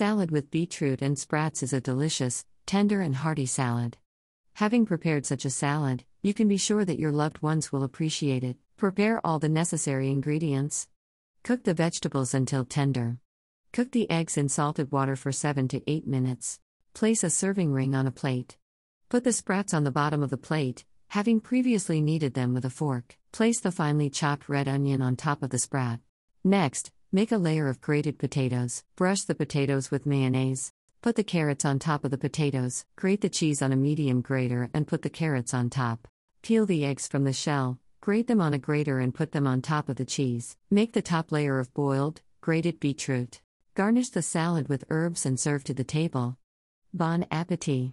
Salad with beetroot and sprats is a delicious, tender, and hearty salad. Having prepared such a salad, you can be sure that your loved ones will appreciate it. Prepare all the necessary ingredients. Cook the vegetables until tender. Cook the eggs in salted water for 7 to 8 minutes. Place a serving ring on a plate. Put the sprats on the bottom of the plate, having previously kneaded them with a fork. Place the finely chopped red onion on top of the sprat. Next, Make a layer of grated potatoes, brush the potatoes with mayonnaise. Put the carrots on top of the potatoes, grate the cheese on a medium grater and put the carrots on top. Peel the eggs from the shell, grate them on a grater and put them on top of the cheese. Make the top layer of boiled, grated beetroot. Garnish the salad with herbs and serve to the table. Bon appetit!